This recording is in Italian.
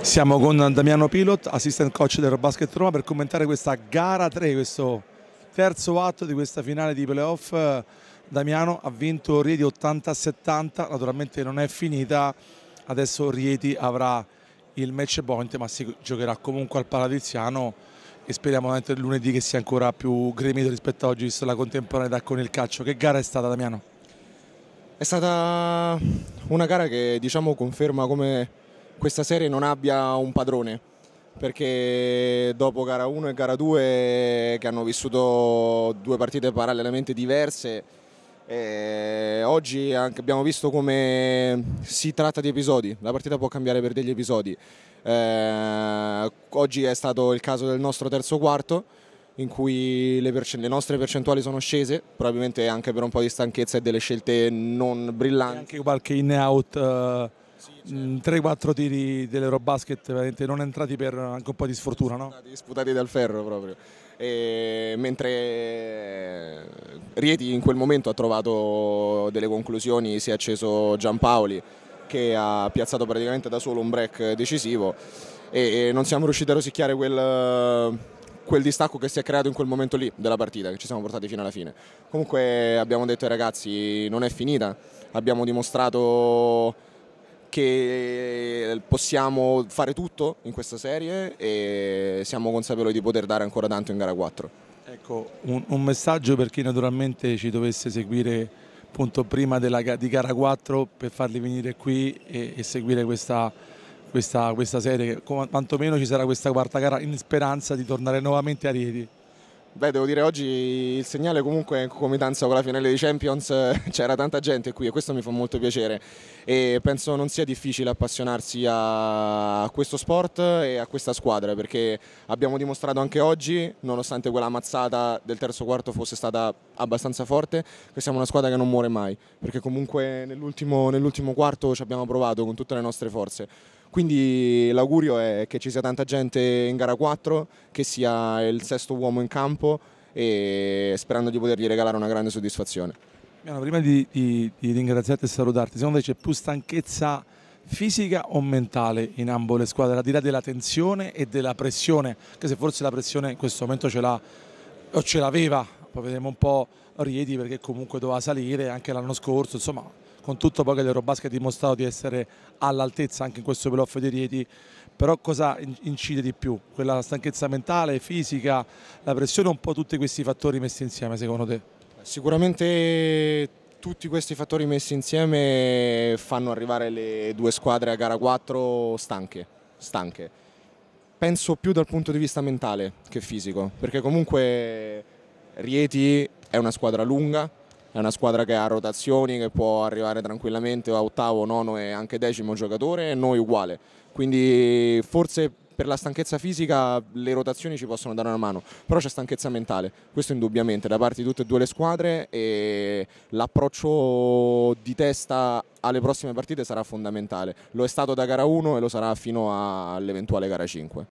Siamo con Damiano Pilot, assistant coach del Basket Roma, per commentare questa gara 3, questo terzo atto di questa finale di playoff. Damiano ha vinto Rieti 80-70, naturalmente non è finita, adesso Rieti avrà il match point ma si giocherà comunque al Paladiziano e speriamo lunedì che sia ancora più gremito rispetto a oggi visto la contemporaneità con il calcio. Che gara è stata Damiano? È stata una gara che diciamo conferma come questa serie non abbia un padrone perché dopo gara 1 e gara 2 che hanno vissuto due partite parallelamente diverse eh, oggi abbiamo visto come si tratta di episodi, la partita può cambiare per degli episodi. Eh, oggi è stato il caso del nostro terzo quarto in cui le, le, nostre percentuali sono scese, probabilmente anche per un po' di stanchezza e delle scelte non brillanti. E anche qualche in-out. Uh eh, 3-4 mm, tiri dell'Eurobasket veramente non entrati per anche un po' di sfortuna. No? Sputati dal ferro proprio. E mentre eh, Rieti in quel momento ha trovato delle conclusioni, si è acceso Giampaoli che ha piazzato praticamente da solo un break decisivo e non siamo riusciti a rosicchiare quel, quel distacco che si è creato in quel momento lì della partita, che ci siamo portati fino alla fine. Comunque abbiamo detto ai ragazzi non è finita, abbiamo dimostrato che eh, possiamo fare tutto in questa serie e siamo consapevoli di poter dare ancora tanto in gara 4. Ecco, un, un messaggio per chi naturalmente ci dovesse seguire appunto prima della, di gara 4 per farli venire qui e, e seguire questa, questa, questa serie, quantomeno ci sarà questa quarta gara in speranza di tornare nuovamente a Rieti. Beh, devo dire oggi il segnale comunque in comitanza con la finale dei Champions c'era tanta gente qui e questo mi fa molto piacere e penso non sia difficile appassionarsi a questo sport e a questa squadra perché abbiamo dimostrato anche oggi, nonostante quella mazzata del terzo quarto fosse stata abbastanza forte, che siamo una squadra che non muore mai perché comunque nell'ultimo nell quarto ci abbiamo provato con tutte le nostre forze quindi l'augurio è che ci sia tanta gente in gara 4, che sia il sesto uomo in campo e sperando di potergli regalare una grande soddisfazione. prima di, di, di ringraziarti e salutarti, secondo te c'è più stanchezza fisica o mentale in ambo le squadre, al di là della tensione e della pressione, che se forse la pressione in questo momento ce l'ha o ce l'aveva poi vedremo un po' Riedi perché comunque doveva salire anche l'anno scorso, insomma con tutto poi che l'Eurobasket ha dimostrato di essere all'altezza anche in questo playoff di Rieti, però cosa incide di più? Quella stanchezza mentale, fisica, la pressione, un po' tutti questi fattori messi insieme secondo te? Sicuramente tutti questi fattori messi insieme fanno arrivare le due squadre a gara 4 stanche, stanche. Penso più dal punto di vista mentale che fisico, perché comunque Rieti è una squadra lunga, è una squadra che ha rotazioni, che può arrivare tranquillamente a ottavo, nono e anche decimo giocatore e noi uguale. Quindi forse per la stanchezza fisica le rotazioni ci possono dare una mano, però c'è stanchezza mentale, questo indubbiamente da parte di tutte e due le squadre e l'approccio di testa alle prossime partite sarà fondamentale, lo è stato da gara 1 e lo sarà fino all'eventuale gara 5.